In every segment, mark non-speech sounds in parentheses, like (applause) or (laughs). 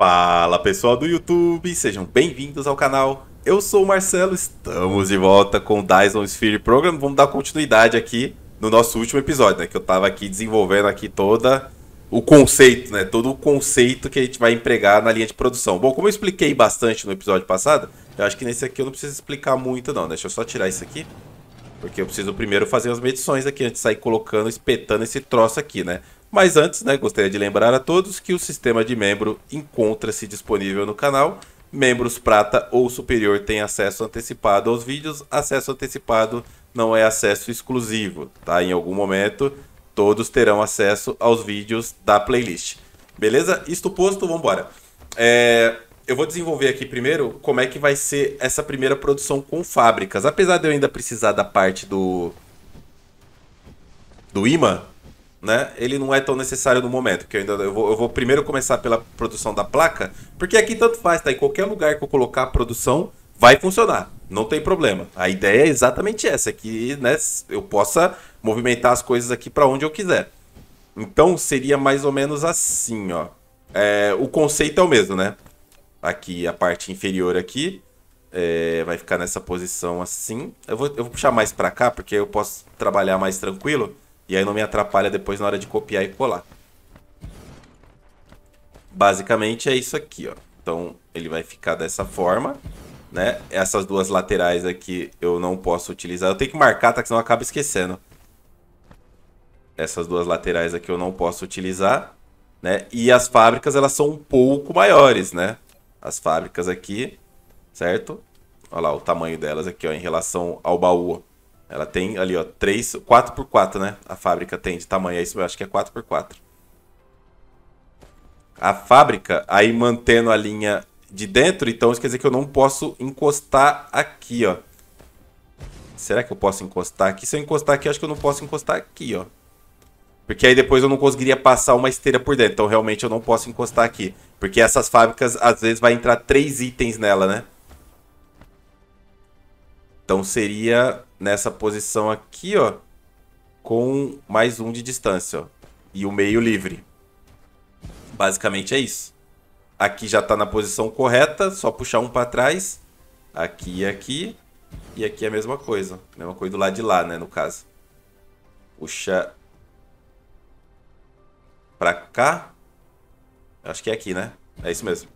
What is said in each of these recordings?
Fala pessoal do YouTube, sejam bem-vindos ao canal. Eu sou o Marcelo, estamos de volta com o Dyson Sphere Program. Vamos dar continuidade aqui no nosso último episódio, né? Que eu estava aqui desenvolvendo aqui toda o conceito, né? Todo o conceito que a gente vai empregar na linha de produção. Bom, como eu expliquei bastante no episódio passado, eu acho que nesse aqui eu não preciso explicar muito não. Deixa eu só tirar isso aqui. Porque eu preciso primeiro fazer as medições aqui antes de sair colocando, espetando esse troço aqui, né? Mas antes, né, gostaria de lembrar a todos que o sistema de membro encontra-se disponível no canal. Membros prata ou superior têm acesso antecipado aos vídeos. Acesso antecipado não é acesso exclusivo, tá? Em algum momento, todos terão acesso aos vídeos da playlist. Beleza? Isto posto, vamos embora. É, eu vou desenvolver aqui primeiro como é que vai ser essa primeira produção com fábricas. Apesar de eu ainda precisar da parte do do imã, né? Ele não é tão necessário no momento, porque eu ainda eu vou, eu vou, primeiro começar pela produção da placa, porque aqui tanto faz, tá? Em qualquer lugar que eu colocar a produção, vai funcionar, não tem problema. A ideia é exatamente essa, é que né, eu possa movimentar as coisas aqui para onde eu quiser. Então seria mais ou menos assim, ó. É, o conceito é o mesmo, né? Aqui a parte inferior aqui é, vai ficar nessa posição assim. Eu vou, eu vou puxar mais para cá porque eu posso trabalhar mais tranquilo. E aí não me atrapalha depois na hora de copiar e colar. Basicamente é isso aqui, ó. Então ele vai ficar dessa forma, né? Essas duas laterais aqui eu não posso utilizar. Eu tenho que marcar, tá? Que senão eu acabo esquecendo. Essas duas laterais aqui eu não posso utilizar, né? E as fábricas, elas são um pouco maiores, né? As fábricas aqui, certo? Olha lá o tamanho delas aqui, ó, em relação ao baú. Ela tem ali, ó, 3, 4x4, né? A fábrica tem de tamanho, é isso eu acho que é 4x4. A fábrica, aí mantendo a linha de dentro, então isso quer dizer que eu não posso encostar aqui, ó. Será que eu posso encostar aqui? Se eu encostar aqui, eu acho que eu não posso encostar aqui, ó. Porque aí depois eu não conseguiria passar uma esteira por dentro. Então realmente eu não posso encostar aqui. Porque essas fábricas, às vezes, vai entrar três itens nela, né? Então seria nessa posição aqui, ó, com mais um de distância, ó, e o meio livre. Basicamente é isso. Aqui já está na posição correta, só puxar um para trás. Aqui e aqui. E aqui é a mesma coisa. Mesma coisa do lado de lá, né, no caso. Puxa para cá. Acho que é aqui, né? É isso mesmo.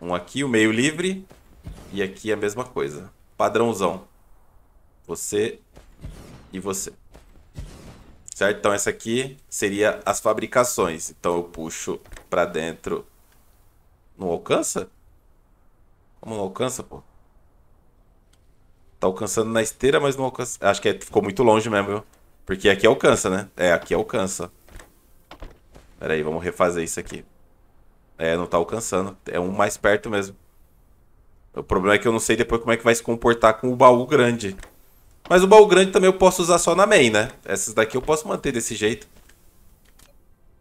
Um aqui, o meio livre. E aqui é a mesma coisa. Padrãozão. Você e você. Certo? Então essa aqui seria as fabricações. Então eu puxo para dentro. Não alcança? Como não alcança, pô? Tá alcançando na esteira, mas não alcança. Acho que é, ficou muito longe mesmo, viu? Porque aqui alcança, né? É, aqui alcança. Pera aí, vamos refazer isso aqui. É, não tá alcançando. É um mais perto mesmo. O problema é que eu não sei depois como é que vai se comportar com o baú grande. Mas o baú grande também eu posso usar só na main, né? Essas daqui eu posso manter desse jeito.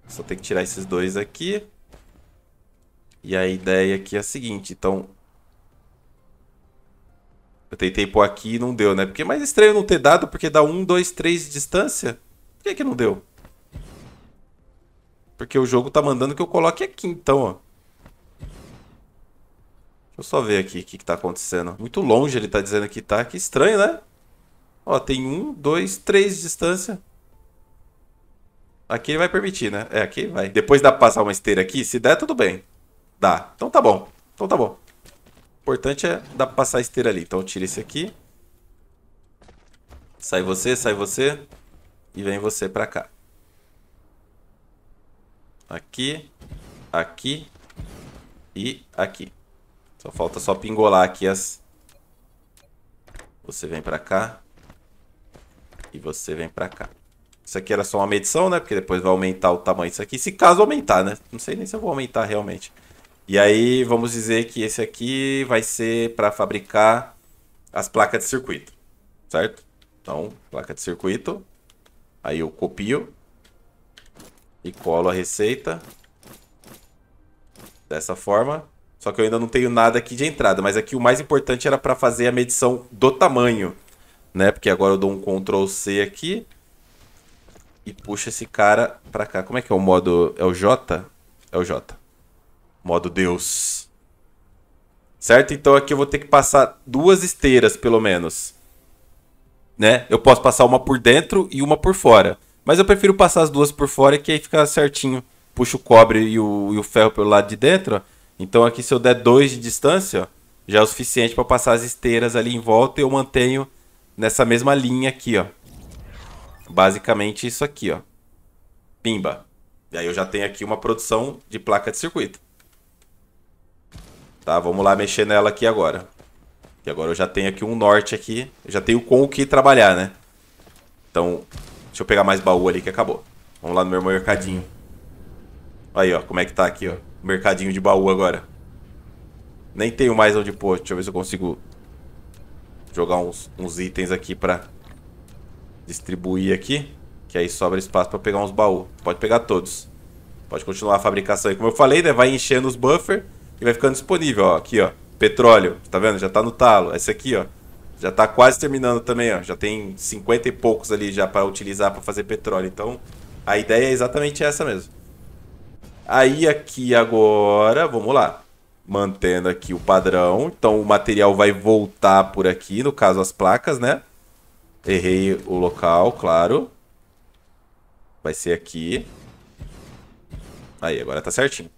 Só tem que tirar esses dois aqui. E a ideia aqui é a seguinte, então... Eu tentei pôr aqui e não deu, né? Porque é mais estranho não ter dado, porque dá 1, 2, 3 de distância. Por que que não deu? Porque o jogo tá mandando que eu coloque aqui, então, ó. Deixa eu só ver aqui o que, que tá acontecendo. Muito longe ele tá dizendo que tá. Que estranho, né? Ó, tem um, dois, três de distância. Aqui ele vai permitir, né? É, aqui vai. Depois dá pra passar uma esteira aqui? Se der, tudo bem. Dá. Então tá bom. Então tá bom. O importante é dar pra passar a esteira ali. Então tira esse aqui. Sai você, sai você. E vem você pra cá. Aqui. Aqui. E aqui. Só falta só pingolar aqui as... Você vem pra cá e você vem pra cá. Isso aqui era só uma medição, né? Porque depois vai aumentar o tamanho disso aqui. Se caso aumentar, né? Não sei nem se eu vou aumentar realmente. E aí vamos dizer que esse aqui vai ser para fabricar as placas de circuito, certo? Então, placa de circuito. Aí eu copio e colo a receita dessa forma. Só que eu ainda não tenho nada aqui de entrada, mas aqui o mais importante era para fazer a medição do tamanho né? Porque agora eu dou um Ctrl C aqui e puxa esse cara pra cá. Como é que é o modo? É o J? É o J. Modo Deus. Certo? Então aqui eu vou ter que passar duas esteiras, pelo menos. Né? Eu posso passar uma por dentro e uma por fora. Mas eu prefiro passar as duas por fora, que aí fica certinho. Puxa o cobre e o, e o ferro pelo lado de dentro, ó. Então aqui se eu der dois de distância, ó, já é o suficiente para passar as esteiras ali em volta e eu mantenho nessa mesma linha aqui, ó. Basicamente isso aqui, ó. Pimba. E aí eu já tenho aqui uma produção de placa de circuito. Tá, vamos lá mexer nela aqui agora. E agora eu já tenho aqui um norte aqui. Eu já tenho com o que trabalhar, né? Então, deixa eu pegar mais baú ali que acabou. Vamos lá no meu mercadinho. Aí, ó, como é que tá aqui, ó. Mercadinho de baú agora. Nem tenho mais onde pôr. Deixa eu ver se eu consigo jogar uns, uns itens aqui pra distribuir aqui. Que aí sobra espaço pra pegar uns baús. Pode pegar todos. Pode continuar a fabricação aí. Como eu falei, né? Vai enchendo os buffers e vai ficando disponível, ó. Aqui, ó. Petróleo, tá vendo? Já tá no talo. Esse aqui, ó. Já tá quase terminando também, ó. Já tem 50 e poucos ali já pra utilizar pra fazer petróleo. Então, a ideia é exatamente essa mesmo. Aí aqui agora, vamos lá mantendo aqui o padrão. Então o material vai voltar por aqui, no caso as placas, né? Errei o local, claro. Vai ser aqui. Aí, agora tá certinho.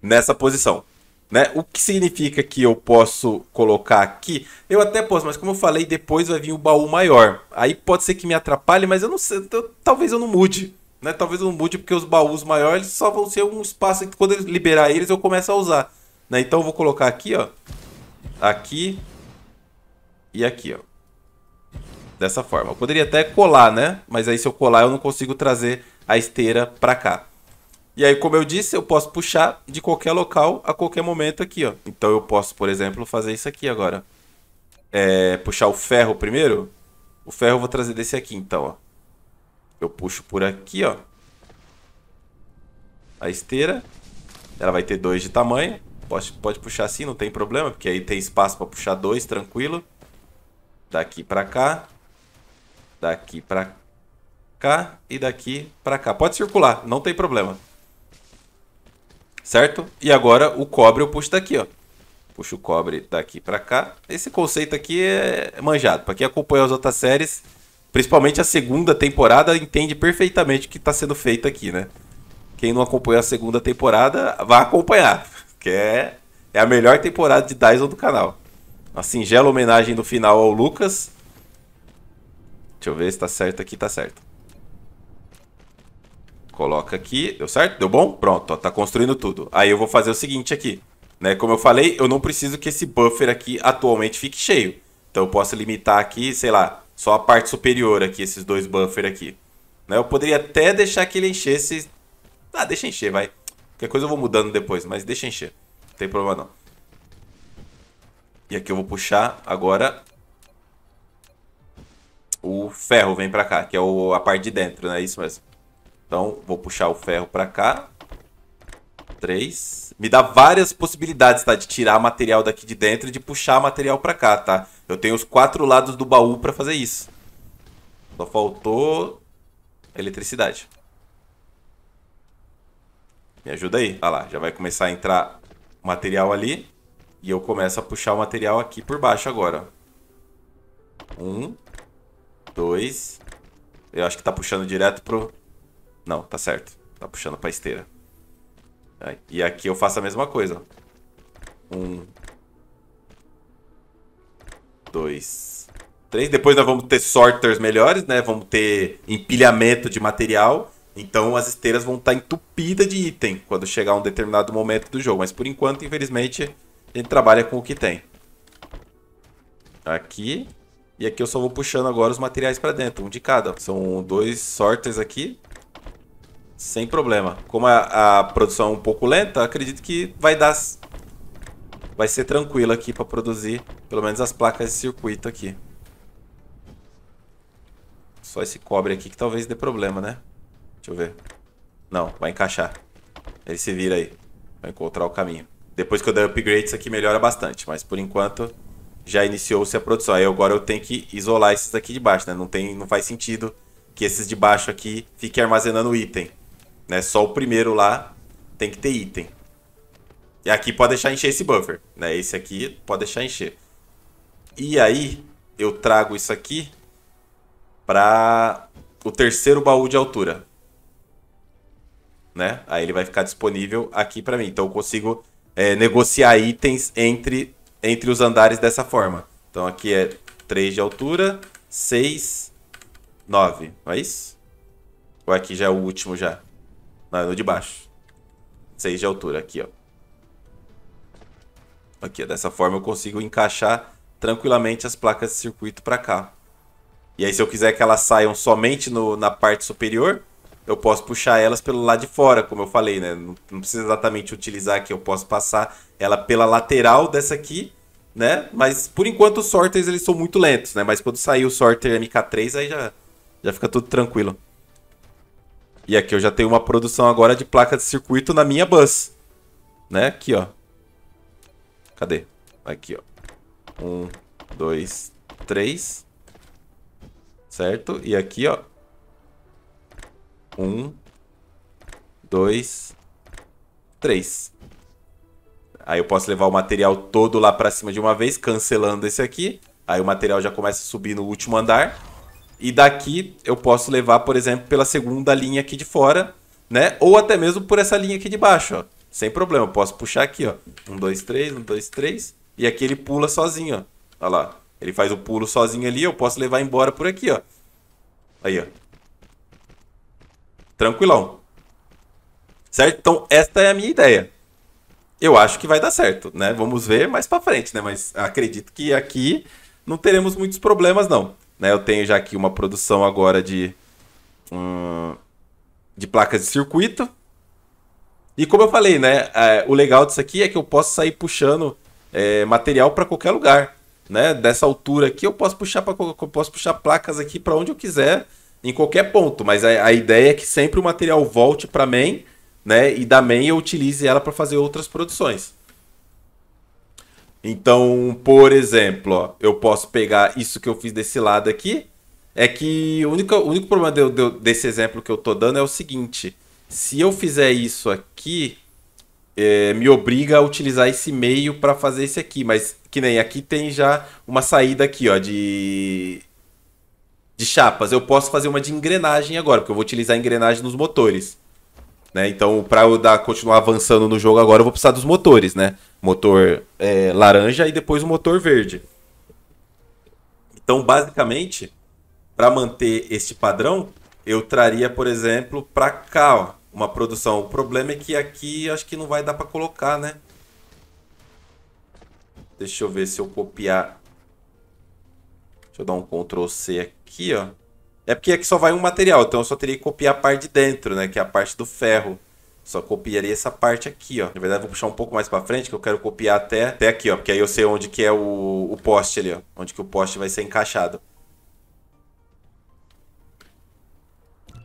Nessa posição. Né? O que significa que eu posso colocar aqui? Eu até posso, mas como eu falei, depois vai vir o baú maior. Aí pode ser que me atrapalhe, mas eu não sei. Eu, talvez eu não mude né? Talvez não mude, porque os baús maiores só vão ser um espaço que quando liberar eles eu começo a usar. Né? Então eu vou colocar aqui, ó. Aqui. E aqui, ó. Dessa forma. Eu poderia até colar, né? Mas aí se eu colar eu não consigo trazer a esteira pra cá. E aí, como eu disse, eu posso puxar de qualquer local a qualquer momento aqui, ó. Então eu posso, por exemplo, fazer isso aqui agora. É, puxar o ferro primeiro. O ferro eu vou trazer desse aqui, então, ó. Eu puxo por aqui, ó. A esteira. Ela vai ter dois de tamanho. Pode, pode puxar assim, não tem problema, porque aí tem espaço para puxar dois, tranquilo. Daqui para cá. Daqui para cá e daqui para cá. Pode circular, não tem problema. Certo? E agora o cobre eu puxo daqui, ó. Puxo o cobre daqui para cá. Esse conceito aqui é manjado. Para quem acompanha as outras séries, principalmente a segunda temporada, entende perfeitamente o que está sendo feito aqui, né? Quem não acompanhou a segunda temporada, vá acompanhar, (laughs) que é, é a melhor temporada de Dyson do canal. Uma singela homenagem no final ao Lucas. Deixa eu ver se está certo aqui, está certo. Coloca aqui, deu certo? Deu bom? Pronto, ó, tá construindo tudo. Aí eu vou fazer o seguinte aqui, né? Como eu falei, eu não preciso que esse buffer aqui atualmente fique cheio. Então eu posso limitar aqui, sei lá, só a parte superior aqui, esses dois buffers aqui. Né? Eu poderia até deixar que ele enchesse... Ah, deixa encher, vai. Qualquer coisa eu vou mudando depois, mas deixa encher. Não tem problema não. E aqui eu vou puxar agora... O ferro vem pra cá, que é o, a parte de dentro, né? Isso mesmo. Então, vou puxar o ferro pra cá. três Me dá várias possibilidades, tá? De tirar material daqui de dentro e de puxar material pra cá, tá? Eu tenho os quatro lados do baú pra fazer isso. Só faltou... Eletricidade. Me ajuda aí. Olha lá, já vai começar a entrar material ali. E eu começo a puxar o material aqui por baixo agora. Um, dois... Eu acho que tá puxando direto pro... Não, tá certo. Tá puxando pra esteira. E aqui eu faço a mesma coisa. Um, dois, três. Depois nós vamos ter sorters melhores, né? Vamos ter empilhamento de material. Então as esteiras vão estar tá entupidas de item quando chegar um determinado momento do jogo. Mas por enquanto, infelizmente, a gente trabalha com o que tem. Aqui. E aqui eu só vou puxando agora os materiais para dentro, um de cada. São dois sorters aqui. Sem problema. Como a, a produção é um pouco lenta, acredito que vai dar vai ser tranquilo aqui para produzir pelo menos as placas de circuito aqui. Só esse cobre aqui que talvez dê problema, né? Deixa eu ver. Não, vai encaixar. Ele se vira aí. Vai encontrar o caminho. Depois que eu der upgrade, isso aqui melhora bastante. Mas por enquanto, já iniciou-se a produção. Aí agora eu tenho que isolar esses aqui de baixo, né? Não, tem, não faz sentido que esses de baixo aqui fiquem armazenando item. Né? Só o primeiro lá tem que ter item. E aqui pode deixar encher esse buffer, né? Esse aqui pode deixar encher. E aí, eu trago isso aqui para o terceiro baú de altura. Né? Aí ele vai ficar disponível aqui para mim. Então eu consigo é, negociar itens entre, entre os andares dessa forma. Então aqui é 3 de altura, 6, 9. Não é isso? Ou aqui já é o último já? Não, é no de baixo. 6 de altura aqui, ó. Aqui, dessa forma eu consigo encaixar tranquilamente as placas de circuito para cá. E aí se eu quiser que elas saiam somente no, na parte superior, eu posso puxar elas pelo lado de fora, como eu falei, né? Não, não precisa exatamente utilizar aqui, eu posso passar ela pela lateral dessa aqui, né? Mas por enquanto os sorters eles são muito lentos, né? Mas quando sair o sorter MK3 aí já, já fica tudo tranquilo. E aqui eu já tenho uma produção agora de placa de circuito na minha bus, né? Aqui, ó. Cadê? Aqui, ó. Um, dois, três. Certo? E aqui, ó. Um, dois, três. Aí eu posso levar o material todo lá pra cima de uma vez, cancelando esse aqui. Aí o material já começa a subir no último andar. E daqui eu posso levar, por exemplo, pela segunda linha aqui de fora, né? Ou até mesmo por essa linha aqui de baixo, ó. Sem problema, eu posso puxar aqui, ó. Um, dois, três, um, dois, três. E aqui ele pula sozinho, ó. Olha lá. Ele faz o pulo sozinho ali, eu posso levar embora por aqui, ó. Aí, ó. Tranquilão. Certo? Então, esta é a minha ideia. Eu acho que vai dar certo, né? Vamos ver mais pra frente, né? Mas acredito que aqui não teremos muitos problemas, não. Né? Eu tenho já aqui uma produção agora de... Hum, de placas de circuito, e como eu falei, né? É, o legal disso aqui é que eu posso sair puxando é, material para qualquer lugar, né? Dessa altura aqui eu posso puxar para posso puxar placas aqui para onde eu quiser, em qualquer ponto. Mas a, a ideia é que sempre o material volte para main, né? E da main eu utilize ela para fazer outras produções. Então, por exemplo, ó, eu posso pegar isso que eu fiz desse lado aqui. É que o único, o único problema de, de, desse exemplo que eu tô dando é o seguinte se eu fizer isso aqui, é, me obriga a utilizar esse meio para fazer esse aqui. Mas que nem aqui tem já uma saída aqui, ó, de de chapas. Eu posso fazer uma de engrenagem agora, porque eu vou utilizar a engrenagem nos motores. Né? Então, para eu dar, continuar avançando no jogo agora, eu vou precisar dos motores, né? Motor é, laranja e depois o motor verde. Então, basicamente, para manter este padrão, eu traria, por exemplo, para cá, ó uma produção. O problema é que aqui acho que não vai dar para colocar, né? Deixa eu ver se eu copiar. Deixa eu dar um Ctrl C aqui, ó. É porque aqui só vai um material, então eu só teria que copiar a parte de dentro, né? Que é a parte do ferro. Só copiaria essa parte aqui, ó. Na verdade, vou puxar um pouco mais pra frente, que eu quero copiar até, até aqui, ó. Porque aí eu sei onde que é o, o poste ali, ó. Onde que o poste vai ser encaixado.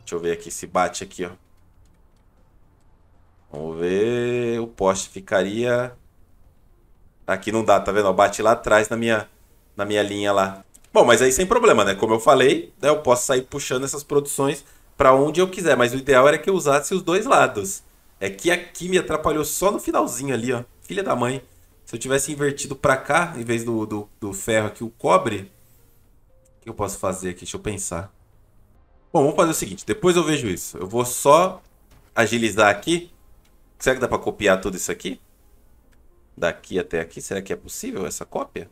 Deixa eu ver aqui se bate aqui, ó. Vamos ver. O poste ficaria. Aqui não dá, tá vendo? Bate lá atrás na minha, na minha linha lá. Bom, mas aí sem problema, né? Como eu falei, né, eu posso sair puxando essas produções para onde eu quiser. Mas o ideal era que eu usasse os dois lados. É que aqui me atrapalhou só no finalzinho ali, ó. Filha da mãe. Se eu tivesse invertido para cá, em vez do, do, do ferro aqui, o cobre. O que eu posso fazer aqui? Deixa eu pensar. Bom, vamos fazer o seguinte. Depois eu vejo isso. Eu vou só agilizar aqui Será que dá para copiar tudo isso aqui? Daqui até aqui? Será que é possível essa cópia?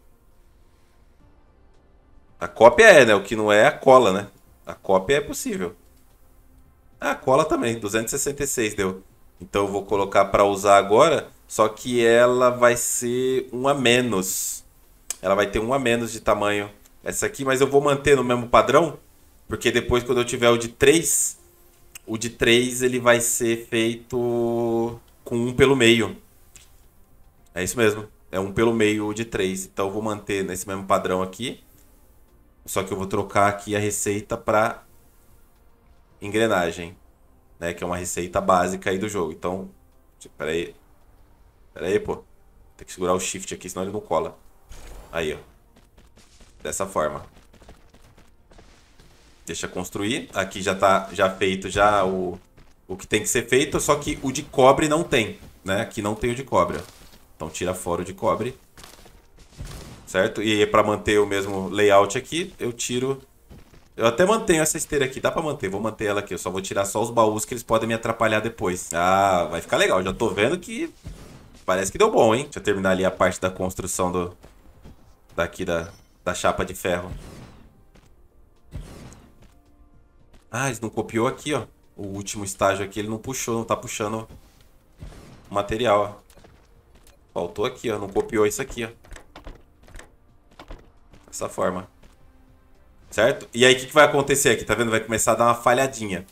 A cópia é, né? O que não é, é a cola, né? A cópia é possível. Ah, a cola também, 266 deu. Então eu vou colocar para usar agora, só que ela vai ser um a menos. Ela vai ter um a menos de tamanho essa aqui, mas eu vou manter no mesmo padrão, porque depois quando eu tiver o de 3, o de 3 ele vai ser feito com um pelo meio. É isso mesmo. É um pelo meio de 3. Então eu vou manter nesse mesmo padrão aqui. Só que eu vou trocar aqui a receita para engrenagem, né? Que é uma receita básica aí do jogo. Então, tipo, pera aí. Pera aí, pô. Tem que segurar o shift aqui, senão ele não cola. Aí, ó. Dessa forma. Deixa construir. Aqui já tá já feito já o, o que tem que ser feito, só que o de cobre não tem, né? Aqui não tem o de cobre. Então tira fora o de cobre. Certo? E para manter o mesmo layout aqui, eu tiro... Eu até mantenho essa esteira aqui, dá pra manter, vou manter ela aqui. Eu só vou tirar só os baús que eles podem me atrapalhar depois. Ah, vai ficar legal, já tô vendo que parece que deu bom, hein? Deixa eu terminar ali a parte da construção do... Daqui da, da chapa de ferro. Ah, ele não copiou aqui, ó. O último estágio aqui, ele não puxou, não tá puxando o material, ó. Faltou aqui, ó. Não copiou isso aqui, ó. Dessa forma. Certo? E aí, o que, que vai acontecer aqui? Tá vendo? Vai começar a dar uma falhadinha.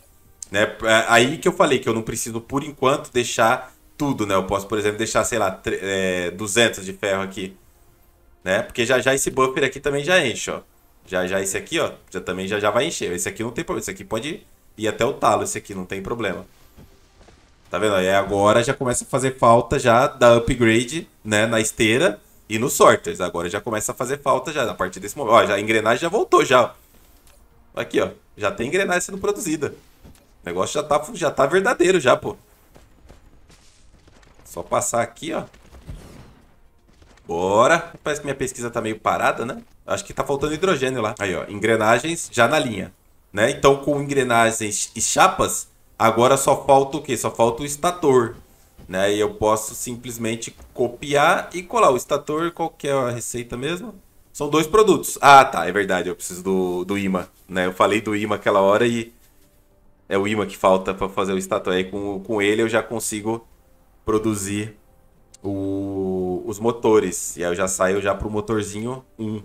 Né? É, aí que eu falei que eu não preciso, por enquanto, deixar tudo, né? Eu posso, por exemplo, deixar, sei lá, é, 200 de ferro aqui. Né? Porque já já esse buffer aqui também já enche, ó. Já já esse aqui, ó, já também já já vai encher. Esse aqui não tem problema, esse aqui pode ir até o talo, esse aqui não tem problema. Tá vendo? Aí agora já começa a fazer falta já da upgrade, né, na esteira e nos sorters. Agora já começa a fazer falta já a partir desse momento. Ó, já a engrenagem já voltou já. Aqui, ó, já tem engrenagem sendo produzida. O negócio já tá já tá verdadeiro já, pô. Só passar aqui, ó. Bora. Parece que minha pesquisa tá meio parada, né? Acho que tá faltando hidrogênio lá. Aí, ó, engrenagens já na linha, né? Então, com engrenagens e chapas, agora só falta o quê? Só falta o estator, né? E eu posso simplesmente copiar e colar o estator, qual que é a receita mesmo? São dois produtos. Ah, tá, é verdade, eu preciso do, do imã, né? Eu falei do imã aquela hora e é o imã que falta para fazer o estator. Aí com, com ele eu já consigo produzir o, os motores. E aí eu já saio já pro motorzinho 1.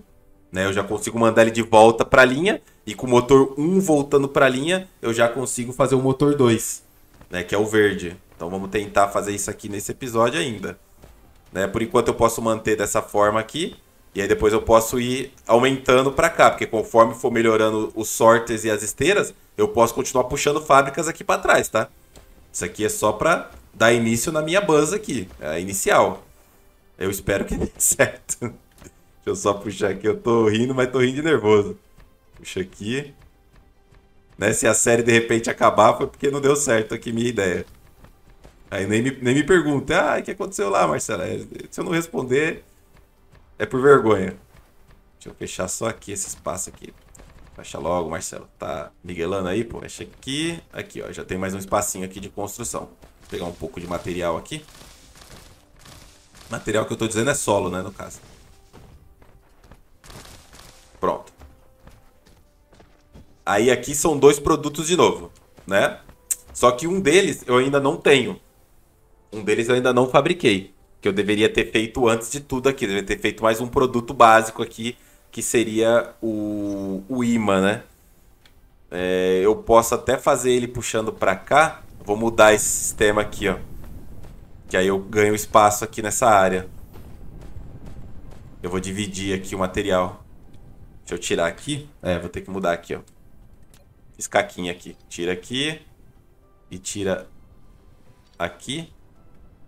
Né? Eu já consigo mandar ele de volta para a linha e com o motor 1 voltando para a linha, eu já consigo fazer o motor 2, né? que é o verde. Então vamos tentar fazer isso aqui nesse episódio ainda. Né? Por enquanto eu posso manter dessa forma aqui. E aí depois eu posso ir aumentando para cá, porque conforme for melhorando os sorters e as esteiras, eu posso continuar puxando fábricas aqui para trás, tá? Isso aqui é só para dar início na minha buzz aqui, é a inicial. Eu espero que dê (laughs) certo. Deixa eu só puxar aqui. Eu tô rindo, mas tô rindo de nervoso. Puxa aqui. Né? Se a série de repente acabar, foi porque não deu certo aqui minha ideia. Aí nem me, nem me pergunta, ah, o que aconteceu lá, Marcela? É, se eu não responder, é por vergonha. Deixa eu fechar só aqui esse espaço aqui. Fecha logo, Marcelo. Tá miguelando aí, pô. Fecha aqui. Aqui, ó. Já tem mais um espacinho aqui de construção. Vou pegar um pouco de material aqui. Material que eu tô dizendo é solo, né, no caso. Pronto. Aí aqui são dois produtos de novo, né? Só que um deles eu ainda não tenho. Um deles eu ainda não fabriquei. Que eu deveria ter feito antes de tudo aqui. Deveria ter feito mais um produto básico aqui, que seria o, o imã, né? É, eu posso até fazer ele puxando para cá. Vou mudar esse sistema aqui, ó. Que aí eu ganho espaço aqui nessa área. Eu vou dividir aqui o material. Deixa eu tirar aqui. É, vou ter que mudar aqui, ó. Fiz caquinha aqui. Tira aqui. E tira aqui.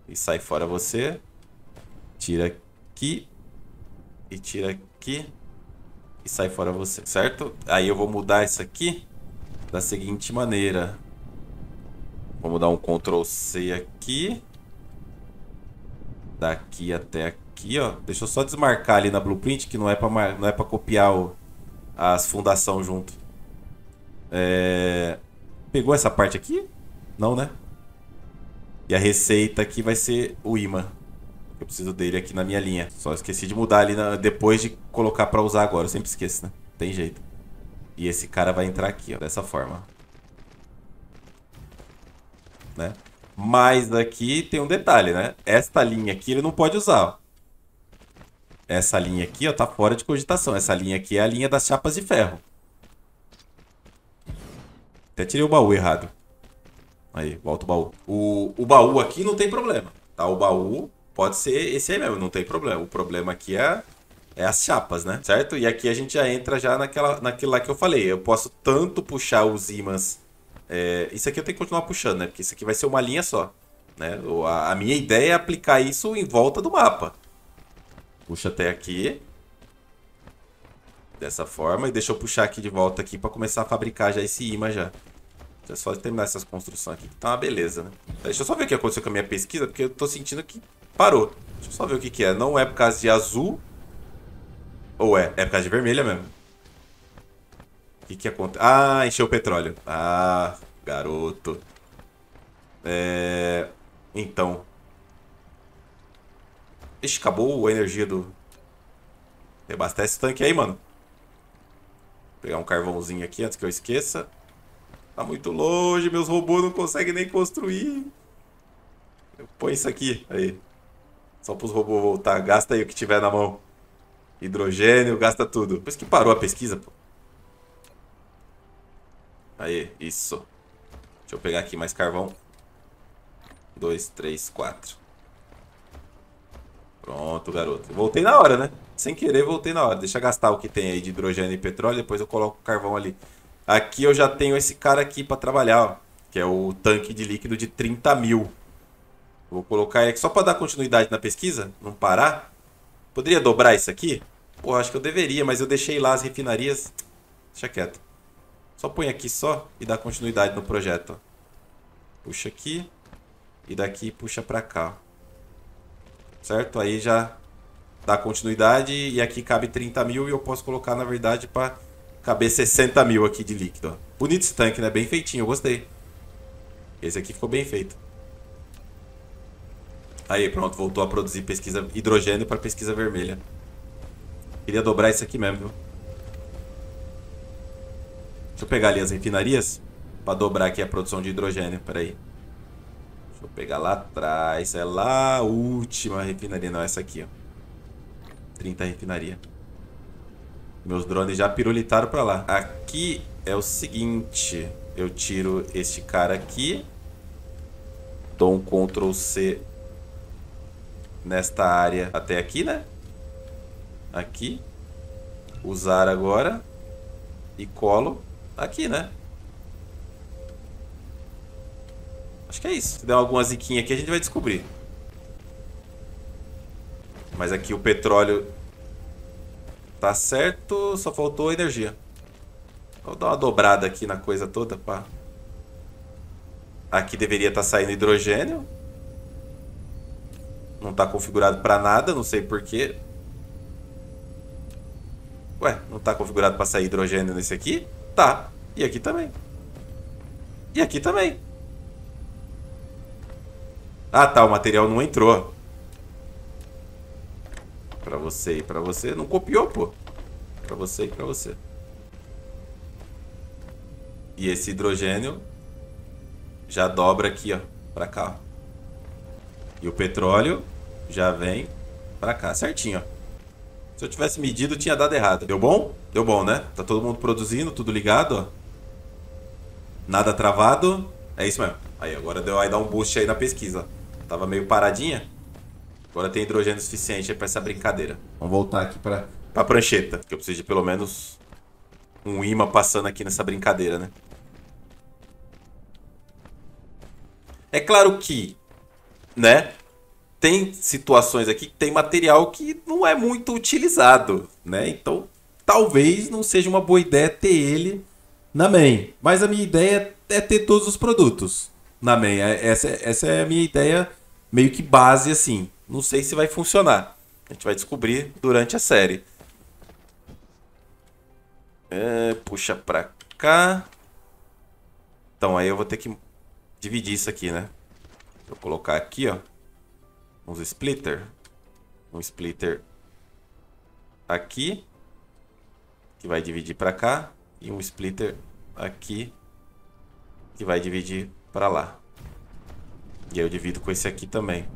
E sai fora você. Tira aqui. E tira aqui. E sai fora você, certo? Aí eu vou mudar isso aqui da seguinte maneira. Vamos dar um Ctrl C aqui. Daqui até aqui aqui, ó. Deixa eu só desmarcar ali na blueprint, que não é pra, não é para copiar o, as fundação junto. É... Pegou essa parte aqui? Não, né? E a receita aqui vai ser o imã. Eu preciso dele aqui na minha linha. Só esqueci de mudar ali na... depois de colocar pra usar agora. Eu sempre esqueço, né? Tem jeito. E esse cara vai entrar aqui, ó. Dessa forma. Né? Mas aqui tem um detalhe, né? Esta linha aqui ele não pode usar, ó. Essa linha aqui, ó, tá fora de cogitação. Essa linha aqui é a linha das chapas de ferro. Até tirei o baú errado. Aí, volta o baú. O, o baú aqui não tem problema, tá? O baú pode ser esse aí mesmo, não tem problema. O problema aqui é, é as chapas, né? Certo? E aqui a gente já entra já naquela, naquilo lá que eu falei. Eu posso tanto puxar os ímãs... É, isso aqui eu tenho que continuar puxando, né? Porque isso aqui vai ser uma linha só. Né? A, a minha ideia é aplicar isso em volta do mapa. Puxa até aqui. Dessa forma. E deixa eu puxar aqui de volta aqui para começar a fabricar já esse imã já. é só terminar essas construções aqui, que tá uma beleza, né? Deixa eu só ver o que aconteceu com a minha pesquisa, porque eu tô sentindo que parou. Deixa eu só ver o que que é. Não é por causa de azul. Ou é? É por causa de vermelha mesmo. O que que acontece? Ah, encheu o petróleo. Ah, garoto. É... Então, Ixi, acabou a energia do... Reabastece esse tanque aí, mano. Vou pegar um carvãozinho aqui antes que eu esqueça. Tá muito longe, meus robôs não conseguem nem construir. Eu ponho isso aqui, aí. Só para os robôs voltar. Gasta aí o que tiver na mão. Hidrogênio, gasta tudo. Por isso que parou a pesquisa, pô. Aí, isso. Deixa eu pegar aqui mais carvão. Dois, três, quatro. Pronto, garoto. Voltei na hora, né? Sem querer, voltei na hora. Deixa eu gastar o que tem aí de hidrogênio e petróleo, depois eu coloco o carvão ali. Aqui eu já tenho esse cara aqui para trabalhar, ó, que é o tanque de líquido de 30 mil. Vou colocar aqui só para dar continuidade na pesquisa, não parar. Poderia dobrar isso aqui? Pô, acho que eu deveria, mas eu deixei lá as refinarias. Deixa quieto. Só põe aqui só e dá continuidade no projeto. Ó. Puxa aqui e daqui puxa para cá. Ó certo? Aí já dá continuidade e aqui cabe 30 mil e eu posso colocar, na verdade, para caber 60 mil aqui de líquido. Ó. Bonito esse tanque, né? Bem feitinho, eu gostei. Esse aqui ficou bem feito. Aí, pronto, voltou a produzir pesquisa hidrogênio para pesquisa vermelha. Queria dobrar isso aqui mesmo, viu? Deixa eu pegar ali as refinarias para dobrar aqui a produção de hidrogênio, peraí. aí. Vou pegar lá atrás. É lá a última refinaria. Não, essa aqui, ó. 30 refinaria. Meus drones já pirulitaram pra lá. Aqui é o seguinte. Eu tiro este cara aqui. Dou um Ctrl C nesta área até aqui, né? Aqui. Usar agora. E colo aqui, né? Acho que é isso. Se der alguma ziquinha aqui, a gente vai descobrir. Mas aqui o petróleo tá certo, só faltou energia. Vou dar uma dobrada aqui na coisa toda, pá. Aqui deveria estar tá saindo hidrogênio. Não está configurado para nada, não sei porquê. Ué, não está configurado para sair hidrogênio nesse aqui? Tá. E aqui também. E aqui também. Ah, tá, o material não entrou. Pra você e pra você. Não copiou, pô. Pra você e pra você. E esse hidrogênio já dobra aqui, ó, pra cá. E o petróleo já vem pra cá, certinho, ó. Se eu tivesse medido, tinha dado errado. Deu bom? Deu bom, né? Tá todo mundo produzindo, tudo ligado, ó. Nada travado. É isso mesmo. Aí, agora deu, aí dar um boost aí na pesquisa, ó. Tava meio paradinha. Agora tem hidrogênio suficiente para essa brincadeira. Vamos voltar aqui para a prancheta. Que eu preciso de pelo menos um imã passando aqui nessa brincadeira, né? É claro que, né? Tem situações aqui que tem material que não é muito utilizado, né? Então, talvez não seja uma boa ideia ter ele na main. Mas a minha ideia é ter todos os produtos na main. É, essa, é, essa é a minha ideia meio que base assim. Não sei se vai funcionar. A gente vai descobrir durante a série. É, puxa pra cá. Então, aí eu vou ter que dividir isso aqui, né? Vou colocar aqui, ó. Uns splitter. Um splitter aqui. Que vai dividir pra cá. E um splitter aqui. Que vai dividir pra lá. E aí eu divido com esse aqui também.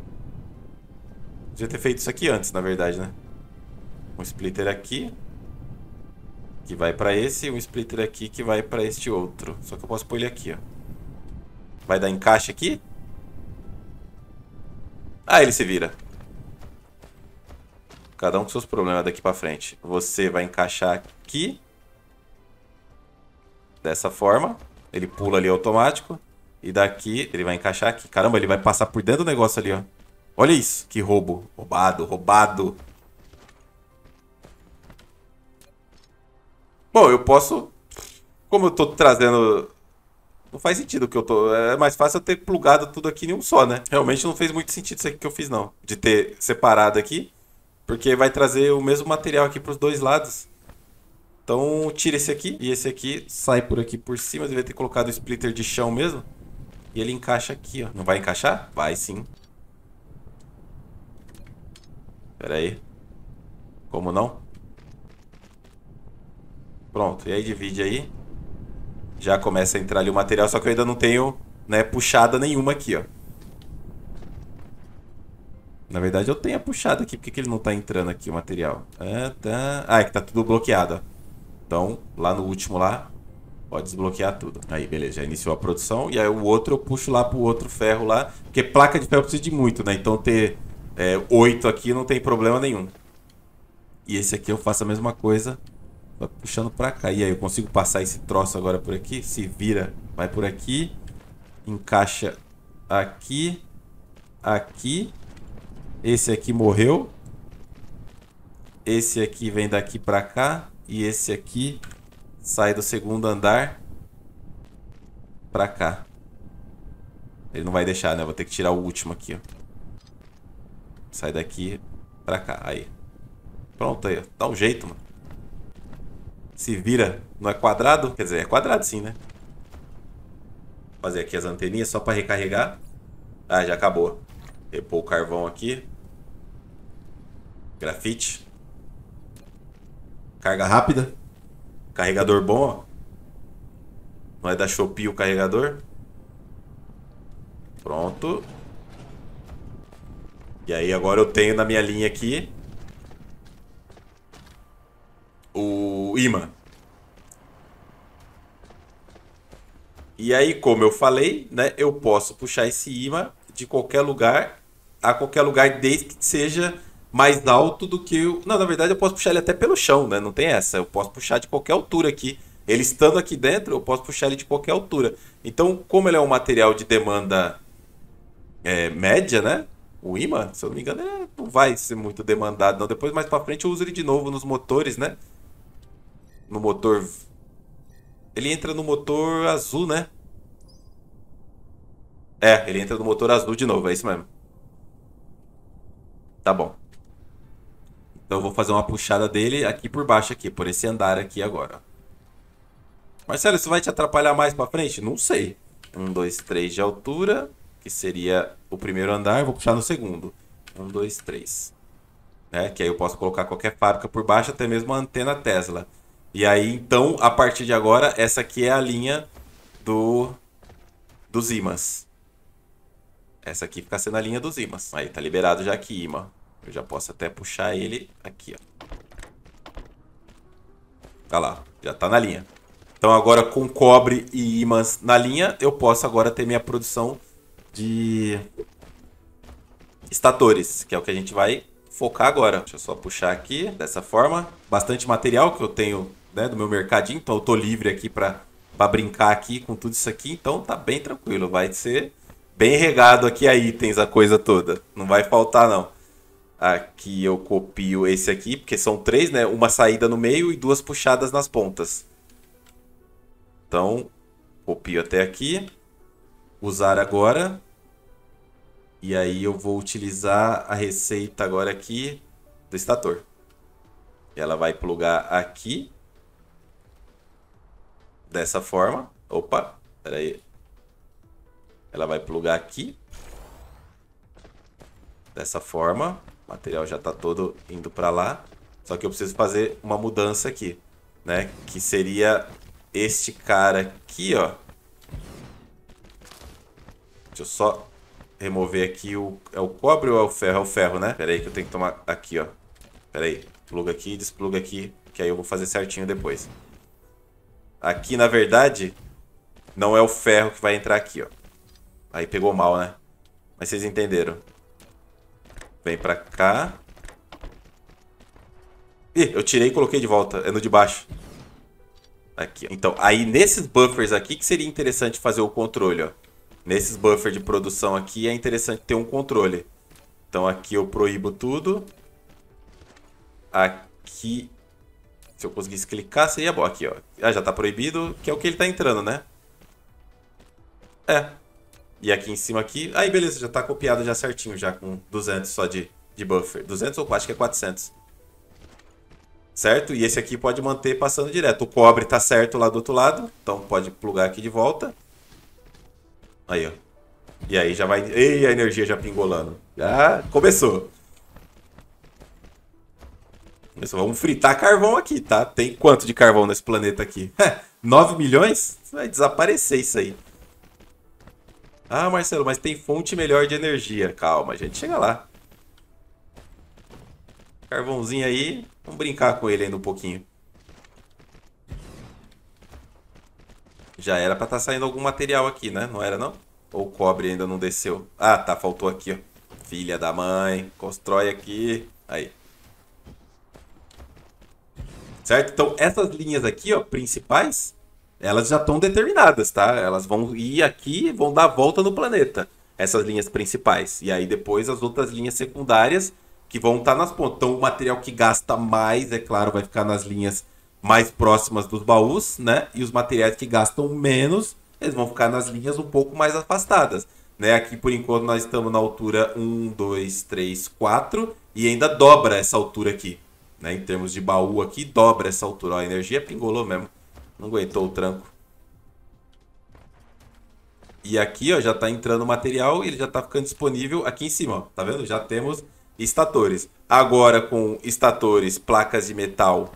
Podia ter feito isso aqui antes, na verdade, né? Um splitter aqui. Que vai pra esse. E um splitter aqui que vai pra este outro. Só que eu posso pôr ele aqui, ó. Vai dar encaixe aqui? Ah, ele se vira. Cada um com seus problemas daqui pra frente. Você vai encaixar aqui. Dessa forma. Ele pula ali automático. E daqui ele vai encaixar aqui. Caramba, ele vai passar por dentro do negócio ali, ó. Olha isso. Que roubo. Roubado, roubado. Bom, eu posso... Como eu tô trazendo... Não faz sentido que eu tô... É mais fácil eu ter plugado tudo aqui em um só, né? Realmente não fez muito sentido isso aqui que eu fiz, não. De ter separado aqui. Porque vai trazer o mesmo material aqui pros dois lados. Então tira esse aqui e esse aqui sai por aqui por cima. Devia ter colocado o splitter de chão mesmo. E ele encaixa aqui, ó. Não vai encaixar? Vai sim. Pera aí. Como não? Pronto. E aí divide aí. Já começa a entrar ali o material, só que eu ainda não tenho né, puxada nenhuma aqui, ó. Na verdade eu tenho a puxada aqui, Por que ele não tá entrando aqui o material? Ah, tá... ah é que tá tudo bloqueado, ó. Então, lá no último lá, pode desbloquear tudo. Aí, beleza, já iniciou a produção. E aí o outro eu puxo lá pro outro ferro lá. Porque placa de ferro precisa de muito, né? Então ter é, oito é, aqui não tem problema nenhum. E esse aqui eu faço a mesma coisa. Vai puxando pra cá. E aí, eu consigo passar esse troço agora por aqui? Se vira, vai por aqui. Encaixa aqui. Aqui. Esse aqui morreu. Esse aqui vem daqui pra cá. E esse aqui sai do segundo andar pra cá. Ele não vai deixar, né? Vou ter que tirar o último aqui, ó. Sai daqui pra cá. Aí. Pronto aí, ó. Dá um jeito, mano. Se vira. Não é quadrado? Quer dizer, é quadrado sim, né? Fazer aqui as anteninhas só pra recarregar. Ah, já acabou. Repor o carvão aqui. Grafite. Carga rápida. Carregador bom, ó. Não é da Shopee o carregador? Pronto. E aí agora eu tenho na minha linha aqui o imã. E aí, como eu falei, né, eu posso puxar esse imã de qualquer lugar a qualquer lugar desde que seja mais alto do que o. Não, na verdade eu posso puxar ele até pelo chão, né? Não tem essa. Eu posso puxar de qualquer altura aqui. Ele estando aqui dentro, eu posso puxar ele de qualquer altura. Então, como ele é um material de demanda é, média, né? O imã, se eu não me engano, é, não vai ser muito demandado, não. Depois, mais pra frente, eu uso ele de novo nos motores, né? No motor. Ele entra no motor azul, né? É, ele entra no motor azul de novo, é isso mesmo. Tá bom. Então eu vou fazer uma puxada dele aqui por baixo, aqui, por esse andar aqui agora. Marcelo, isso vai te atrapalhar mais pra frente? Não sei. Um, dois, três de altura, que seria o primeiro andar. Vou puxar no segundo. Um, dois, três. Né? Que aí eu posso colocar qualquer fábrica por baixo, até mesmo a antena Tesla. E aí, então, a partir de agora, essa aqui é a linha do dos ímãs. Essa aqui fica sendo a linha dos ímãs. Aí tá liberado já aqui imã. Eu já posso até puxar ele aqui, ó. Olha tá lá, já tá na linha. Então agora com cobre e imãs na linha, eu posso agora ter minha produção de estatores, que é o que a gente vai focar agora. Deixa eu só puxar aqui dessa forma. Bastante material que eu tenho né, do meu mercadinho, então eu tô livre aqui para brincar aqui com tudo isso aqui, então tá bem tranquilo. Vai ser bem regado aqui a itens, a coisa toda. Não vai faltar não. Aqui eu copio esse aqui, porque são três, né? Uma saída no meio e duas puxadas nas pontas. Então, copio até aqui. Usar agora. E aí eu vou utilizar a receita agora aqui do estator. Ela vai plugar aqui. Dessa forma. Opa, peraí. Ela vai plugar aqui. Dessa forma. O material já está todo indo para lá. Só que eu preciso fazer uma mudança aqui, né? Que seria este cara aqui, ó. Deixa eu só remover aqui o... É o cobre ou é o ferro? É o ferro, né? Pera aí que eu tenho que tomar aqui, ó. Pera aí. Pluga aqui, despluga aqui, que aí eu vou fazer certinho depois. Aqui, na verdade, não é o ferro que vai entrar aqui, ó. Aí pegou mal, né? Mas vocês entenderam. Vem pra cá. Ih, eu tirei e coloquei de volta. É no de baixo. Aqui, ó. Então, aí nesses buffers aqui que seria interessante fazer o controle, ó. Nesses buffers de produção aqui é interessante ter um controle. Então aqui eu proíbo tudo. Aqui, se eu conseguisse clicar, seria bom. Aqui, ó. Ah, já tá proibido, que é o que ele tá entrando, né? É, e aqui em cima aqui, aí beleza, já tá copiado já certinho, já com 200 só de, de buffer. 200 ou acho que é 400. Certo? E esse aqui pode manter passando direto. O cobre tá certo lá do outro lado, então pode plugar aqui de volta. Aí, ó. E aí já vai... Ei, a energia já pingolando. Já começou. Começou. Vamos fritar carvão aqui, tá? Tem quanto de carvão nesse planeta aqui? 9 (laughs) milhões? Vai desaparecer isso aí. Ah, Marcelo, mas tem fonte melhor de energia. Calma, a gente chega lá. Carvãozinho aí. Vamos brincar com ele ainda um pouquinho. Já era pra estar tá saindo algum material aqui, né? Não era, não? Ou o cobre ainda não desceu? Ah, tá. Faltou aqui, ó. Filha da mãe. Constrói aqui. Aí. Certo? Então, essas linhas aqui, ó, principais, elas já estão determinadas, tá? Elas vão ir aqui, vão dar a volta no planeta, essas linhas principais. E aí depois as outras linhas secundárias que vão estar tá nas pontas. Então o material que gasta mais, é claro, vai ficar nas linhas mais próximas dos baús, né? E os materiais que gastam menos, eles vão ficar nas linhas um pouco mais afastadas. Né? Aqui por enquanto nós estamos na altura 1, 2, 3, 4 e ainda dobra essa altura aqui. Né? Em termos de baú aqui, dobra essa altura. Ó, a energia pingolou mesmo. Não aguentou o tranco. E aqui, ó, já tá entrando o material e ele já tá ficando disponível aqui em cima, ó. Tá vendo? Já temos estatores. Agora com estatores, placas de metal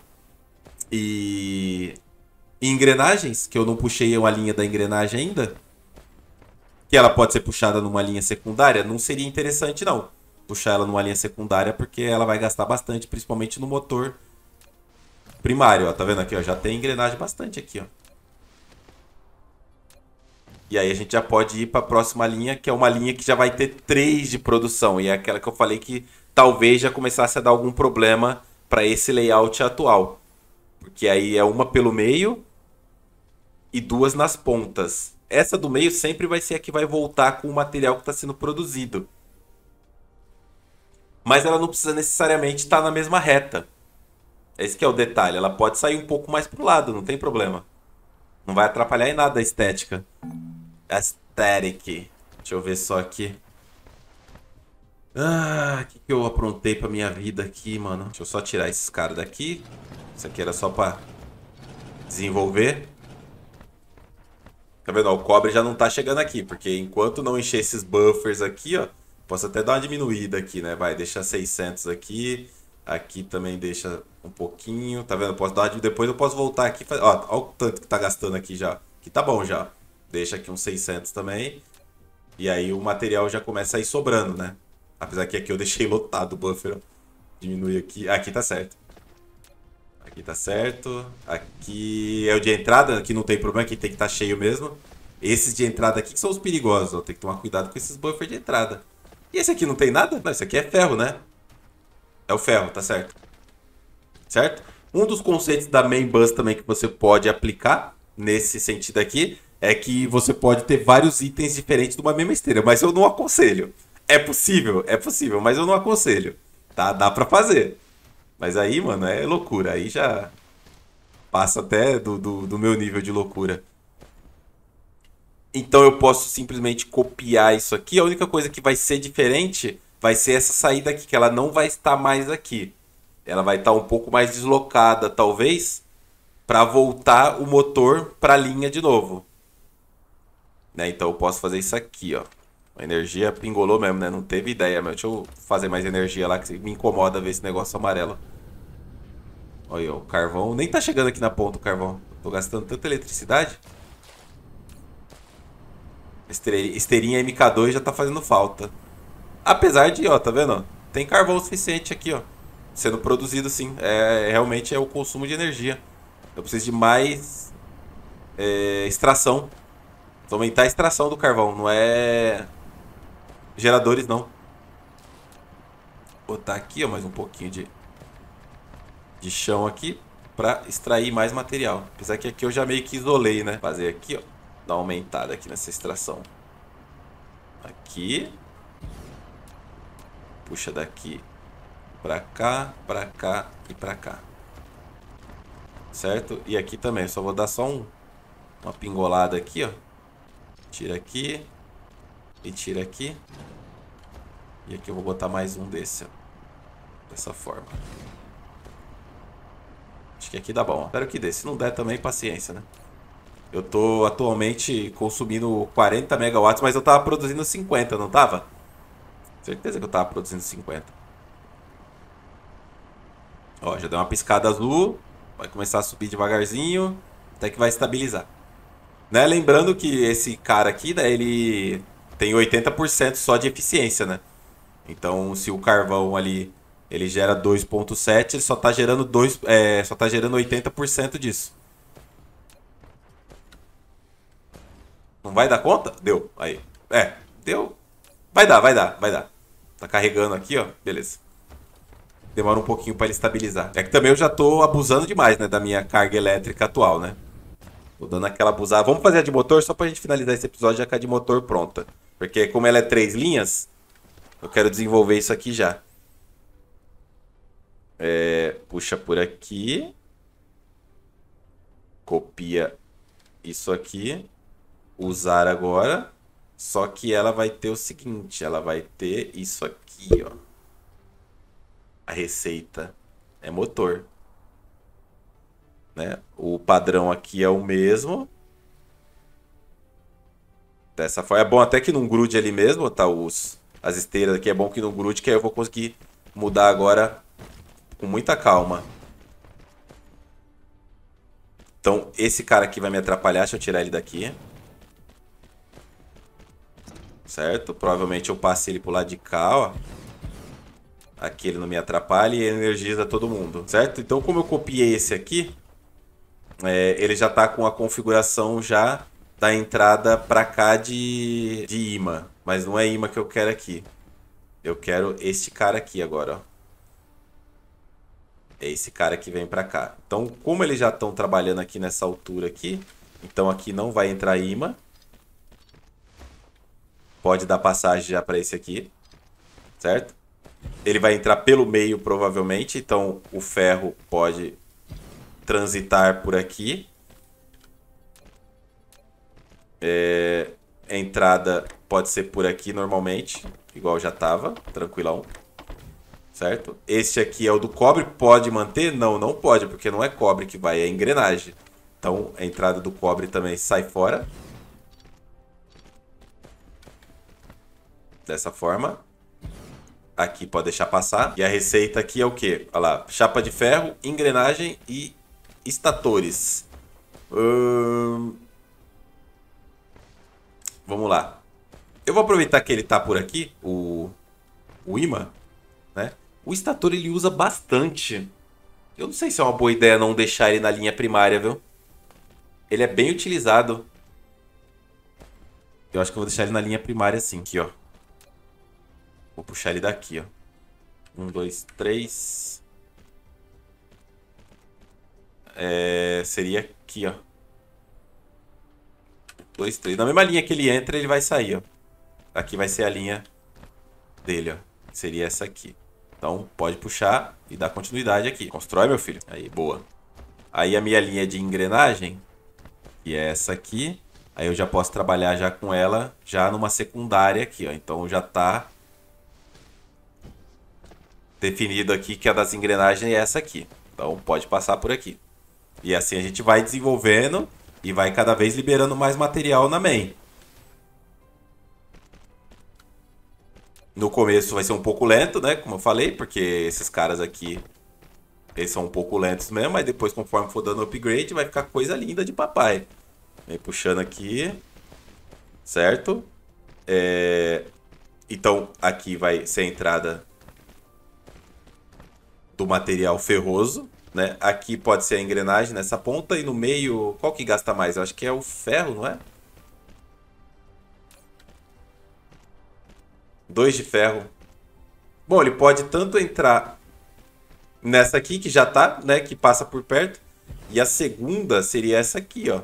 e... e engrenagens, que eu não puxei uma linha da engrenagem ainda. Que ela pode ser puxada numa linha secundária. Não seria interessante, não. Puxar ela numa linha secundária, porque ela vai gastar bastante, principalmente no motor Primário, ó, tá vendo aqui, ó? Já tem engrenagem bastante aqui, ó. E aí a gente já pode ir para a próxima linha, que é uma linha que já vai ter três de produção. E é aquela que eu falei que talvez já começasse a dar algum problema para esse layout atual. Porque aí é uma pelo meio e duas nas pontas. Essa do meio sempre vai ser a que vai voltar com o material que está sendo produzido. Mas ela não precisa necessariamente estar tá na mesma reta. Esse que é o detalhe. Ela pode sair um pouco mais pro lado, não tem problema. Não vai atrapalhar em nada a estética. Aesthetic. Deixa eu ver só aqui. Ah, o que, que eu aprontei pra minha vida aqui, mano? Deixa eu só tirar esses caras daqui. Isso aqui era só pra desenvolver. Tá vendo? o cobre já não tá chegando aqui, porque enquanto não encher esses buffers aqui, ó, posso até dar uma diminuída aqui, né? Vai, deixar 600 aqui, Aqui também deixa um pouquinho, tá vendo? Eu posso dar, depois eu posso voltar aqui, fazer, ó, o tanto que tá gastando aqui já. Que tá bom já. Deixa aqui uns 600 também. E aí o material já começa a ir sobrando, né? Apesar que aqui eu deixei lotado o buffer. Diminui aqui. Aqui tá certo. Aqui tá certo. Aqui é o de entrada. Aqui não tem problema. Aqui tem que estar tá cheio mesmo. Esses de entrada aqui que são os perigosos. Ó. Tem que tomar cuidado com esses buffers de entrada. E esse aqui não tem nada? Não, esse aqui é ferro, né? É o ferro, tá certo. Certo? Um dos conceitos da main bus também que você pode aplicar nesse sentido aqui é que você pode ter vários itens diferentes de uma mesma esteira, mas eu não aconselho. É possível, é possível, mas eu não aconselho. Tá? Dá pra fazer. Mas aí, mano, é loucura. Aí já passa até do, do, do meu nível de loucura. Então eu posso simplesmente copiar isso aqui. A única coisa que vai ser diferente vai ser essa saída aqui, que ela não vai estar mais aqui. Ela vai estar um pouco mais deslocada, talvez, para voltar o motor para a linha de novo. Né? Então eu posso fazer isso aqui, ó. A energia pingolou mesmo, né? Não teve ideia, meu. Deixa eu fazer mais energia lá, que me incomoda ver esse negócio amarelo. Olha o carvão. Nem tá chegando aqui na ponta o carvão. Tô gastando tanta eletricidade. Esteirinha MK2 já tá fazendo falta. Apesar de, ó, tá vendo? Tem carvão suficiente aqui, ó. Sendo produzido, sim. É, realmente é o consumo de energia. Eu preciso de mais é, extração. Vou aumentar a extração do carvão, não é geradores, não. Vou botar aqui, ó, mais um pouquinho de, de chão aqui para extrair mais material. Apesar que aqui eu já meio que isolei, né? Fazer aqui, ó. Dar uma aumentada aqui nessa extração. Aqui puxa daqui para cá, para cá e para cá. Certo? E aqui também, só vou dar só um, uma pingolada aqui, ó. Tira aqui e tira aqui. E aqui eu vou botar mais um desse, ó. Dessa forma. Acho que aqui dá bom. Espero que dê. Se não der também, paciência, né? Eu tô atualmente consumindo 40 megawatts, mas eu tava produzindo 50, não tava? Certeza que eu tava produzindo 50. Ó, já deu uma piscada azul. Vai começar a subir devagarzinho. Até que vai estabilizar. Né? Lembrando que esse cara aqui, né, ele tem 80% só de eficiência, né? Então, se o carvão ali ele gera 2.7, ele só tá gerando dois, é, só tá gerando 80% disso. Não vai dar conta? Deu. Aí. É, deu. Vai dar, vai dar, vai dar. Tá carregando aqui, ó. Beleza. Demora um pouquinho pra ele estabilizar. É que também eu já tô abusando demais, né? Da minha carga elétrica atual, né? Tô dando aquela abusada. Vamos fazer a de motor só pra gente finalizar esse episódio já com a de motor pronta. Porque como ela é três linhas, eu quero desenvolver isso aqui já. É, puxa por aqui. Copia isso aqui. Usar agora. Só que ela vai ter o seguinte, ela vai ter isso aqui, ó. A receita é motor. Né? O padrão aqui é o mesmo. Dessa forma. É bom até que não grude ali mesmo, tá? Os, as esteiras aqui é bom que não grude, que aí eu vou conseguir mudar agora com muita calma. Então, esse cara aqui vai me atrapalhar. Deixa eu tirar ele daqui certo? Provavelmente eu passei ele pro lado de cá, ó. Aqui ele não me atrapalha e energiza todo mundo, certo? Então, como eu copiei esse aqui, é, ele já tá com a configuração já da entrada para cá de, de imã. Mas não é imã que eu quero aqui. Eu quero este cara aqui agora, ó. É esse cara que vem para cá. Então, como eles já estão trabalhando aqui nessa altura aqui, então aqui não vai entrar imã pode dar passagem já para esse aqui, certo? Ele vai entrar pelo meio, provavelmente, então o ferro pode transitar por aqui. É, a entrada pode ser por aqui normalmente, igual já estava, tranquilão. Certo? Este aqui é o do cobre, pode manter? Não, não pode, porque não é cobre que vai, é engrenagem. Então a entrada do cobre também sai fora. dessa forma. Aqui pode deixar passar. E a receita aqui é o quê? Olha lá, chapa de ferro, engrenagem e estatores. Hum... Vamos lá. Eu vou aproveitar que ele tá por aqui, o, o imã, né? O estator ele usa bastante. Eu não sei se é uma boa ideia não deixar ele na linha primária, viu? Ele é bem utilizado. Eu acho que eu vou deixar ele na linha primária assim, aqui, ó. Vou puxar ele daqui, ó. Um, dois, três. É, seria aqui, ó. Dois, três. Na mesma linha que ele entra, ele vai sair, ó. Aqui vai ser a linha dele, ó. Seria essa aqui. Então, pode puxar e dar continuidade aqui. Constrói, meu filho. Aí, boa. Aí a minha linha de engrenagem, que é essa aqui. Aí eu já posso trabalhar já com ela, já numa secundária aqui, ó. Então já tá definido aqui que a das engrenagens é essa aqui. Então pode passar por aqui. E assim a gente vai desenvolvendo e vai cada vez liberando mais material na main. No começo vai ser um pouco lento, né? Como eu falei, porque esses caras aqui, eles são um pouco lentos mesmo. Mas depois, conforme for dando upgrade, vai ficar coisa linda de papai. Vem puxando aqui, certo? É... Então, aqui vai ser a entrada do material ferroso, né? Aqui pode ser a engrenagem nessa ponta e no meio, qual que gasta mais? Eu acho que é o ferro, não é? Dois de ferro. Bom, ele pode tanto entrar nessa aqui, que já tá, né? Que passa por perto. E a segunda seria essa aqui, ó.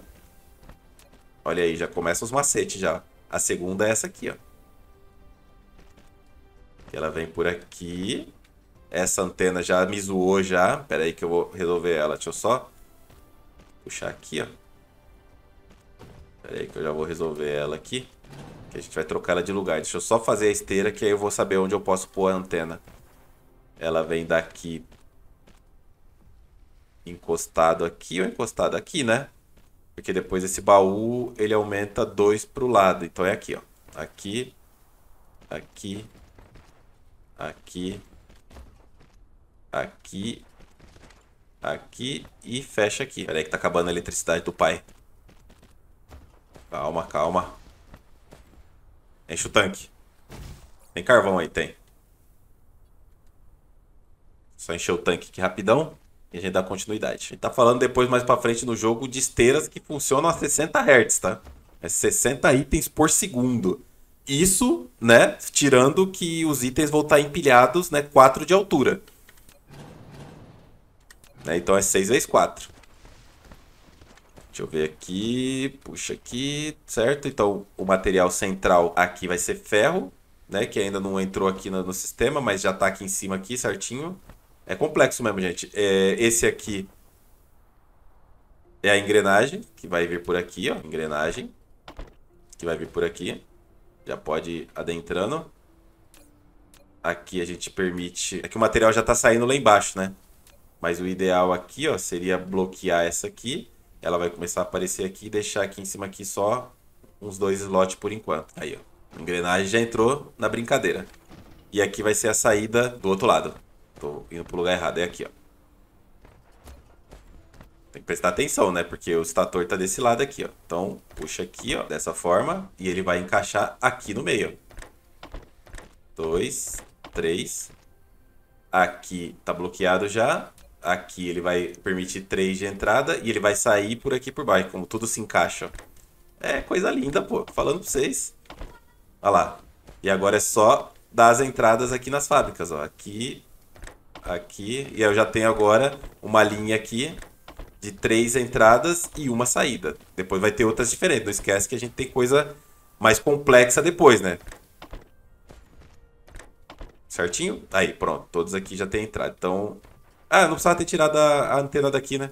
Olha aí, já começa os macetes já. A segunda é essa aqui, ó. Ela vem por aqui. Essa antena já me zoou já. Pera aí que eu vou resolver ela. Deixa eu só puxar aqui, ó. Pera aí que eu já vou resolver ela aqui. Que a gente vai trocar ela de lugar. Deixa eu só fazer a esteira que aí eu vou saber onde eu posso pôr a antena. Ela vem daqui. Encostado aqui ou encostado aqui, né? Porque depois esse baú, ele aumenta dois pro lado. Então é aqui, ó. Aqui. Aqui. Aqui aqui, aqui e fecha aqui. Peraí que tá acabando a eletricidade do pai. Calma, calma. Enche o tanque. Tem carvão aí, tem. Só encher o tanque aqui rapidão e a gente dá continuidade. A gente tá falando depois, mais pra frente no jogo, de esteiras que funcionam a 60 Hz, tá? É 60 itens por segundo. Isso, né, tirando que os itens vão estar tá empilhados, né, 4 de altura. Né? Então é 6 vezes 4. Deixa eu ver aqui, puxa aqui, certo? Então o material central aqui vai ser ferro, né? Que ainda não entrou aqui no, no sistema, mas já está aqui em cima aqui, certinho. É complexo mesmo, gente. É, esse aqui é a engrenagem, que vai vir por aqui, ó. Engrenagem, que vai vir por aqui. Já pode ir adentrando. Aqui a gente permite... Aqui é o material já está saindo lá embaixo, né? Mas o ideal aqui, ó, seria bloquear essa aqui. Ela vai começar a aparecer aqui e deixar aqui em cima aqui só uns dois slots por enquanto. Aí, ó. A engrenagem já entrou na brincadeira. E aqui vai ser a saída do outro lado. Tô indo pro lugar errado, é aqui, ó. Tem que prestar atenção, né? Porque o estator tá desse lado aqui, ó. Então, puxa aqui, ó, dessa forma. E ele vai encaixar aqui no meio, Dois, três. Aqui tá bloqueado já aqui ele vai permitir três de entrada e ele vai sair por aqui por baixo, como tudo se encaixa. É coisa linda, pô, falando pra vocês. Olha lá. E agora é só dar as entradas aqui nas fábricas, ó. Aqui, aqui, e eu já tenho agora uma linha aqui de três entradas e uma saída. Depois vai ter outras diferentes, não esquece que a gente tem coisa mais complexa depois, né? Certinho? Aí, pronto, todos aqui já tem entrada. Então, ah, não precisava ter tirado a, a antena daqui, né?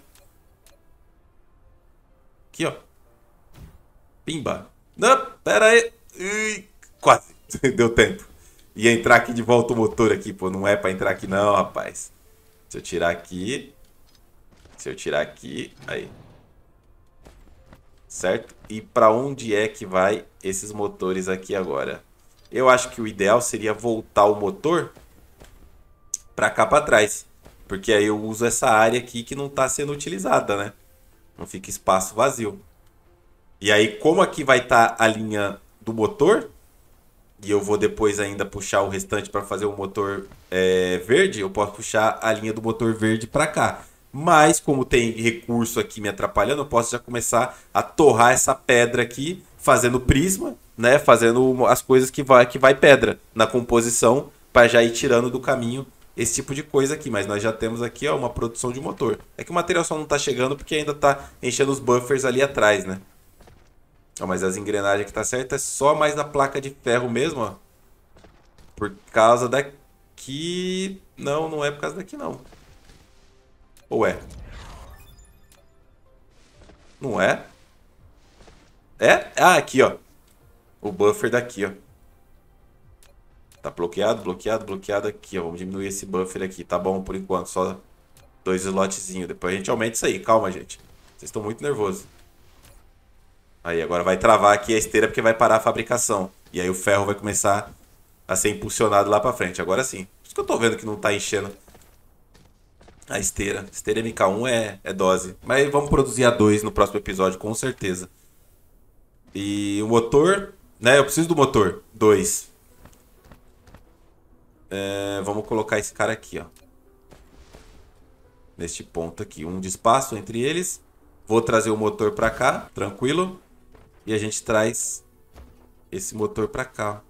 Aqui, ó. Pimba. Não, pera aí. Ui, quase. (laughs) Deu tempo. Ia entrar aqui de volta o motor aqui, pô. Não é pra entrar aqui não, rapaz. Se eu tirar aqui... Se eu tirar aqui... Aí. Certo? E pra onde é que vai esses motores aqui agora? Eu acho que o ideal seria voltar o motor pra cá pra trás. Porque aí eu uso essa área aqui que não está sendo utilizada, né? Não fica espaço vazio. E aí, como aqui vai estar tá a linha do motor, e eu vou depois ainda puxar o restante para fazer o um motor é, verde, eu posso puxar a linha do motor verde para cá. Mas, como tem recurso aqui me atrapalhando, eu posso já começar a torrar essa pedra aqui, fazendo prisma, né? Fazendo as coisas que vai, que vai pedra na composição, para já ir tirando do caminho esse tipo de coisa aqui, mas nós já temos aqui ó, uma produção de motor. É que o material só não está chegando porque ainda está enchendo os buffers ali atrás, né? Ó, mas as engrenagens que tá certa é só mais na placa de ferro mesmo, ó. Por causa daqui... Não, não é por causa daqui, não. Ou é? Não é? É? Ah, aqui, ó. O buffer daqui, ó. Tá bloqueado, bloqueado, bloqueado aqui, ó. Vamos diminuir esse buffer aqui. Tá bom por enquanto, só dois slotzinhos. Depois a gente aumenta isso aí. Calma, gente. Vocês estão muito nervosos. Aí, agora vai travar aqui a esteira porque vai parar a fabricação. E aí o ferro vai começar a ser impulsionado lá pra frente. Agora sim. Por isso que eu tô vendo que não tá enchendo a esteira. Esteira MK1 é, é dose. Mas vamos produzir a 2 no próximo episódio, com certeza. E o motor... Né, eu preciso do motor. 2. É, vamos colocar esse cara aqui, ó. Neste ponto aqui. Um de espaço entre eles. Vou trazer o motor para cá, tranquilo. E a gente traz esse motor para cá.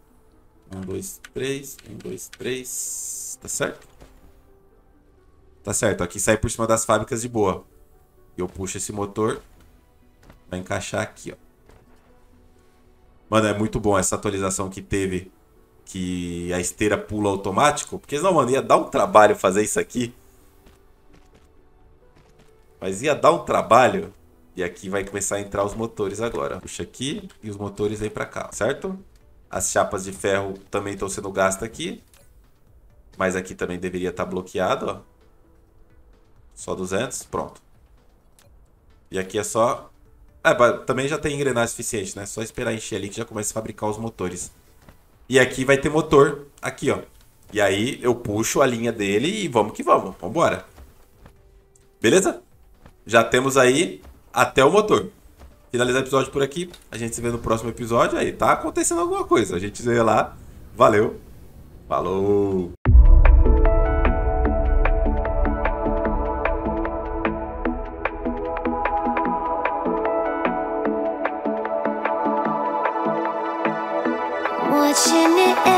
Um, dois, três. Um, dois, três. Tá certo? Tá certo. Aqui sai por cima das fábricas de boa. Eu puxo esse motor para encaixar aqui, ó. Mano, é muito bom essa atualização que teve que a esteira pula automático. Porque senão, mano, ia dar um trabalho fazer isso aqui. Mas ia dar um trabalho. E aqui vai começar a entrar os motores agora. Puxa aqui e os motores aí pra cá, certo? As chapas de ferro também estão sendo gastas aqui. Mas aqui também deveria estar tá bloqueado, ó. Só 200, pronto. E aqui é só... É, também já tem engrenagem suficiente, né? Só esperar encher ali que já começa a fabricar os motores. E aqui vai ter motor, aqui, ó. E aí eu puxo a linha dele e vamos que vamos, vambora. Beleza? Já temos aí até o motor. Finalizar o episódio por aqui. A gente se vê no próximo episódio. Aí tá acontecendo alguma coisa. A gente se vê lá. Valeu. Falou. watching it.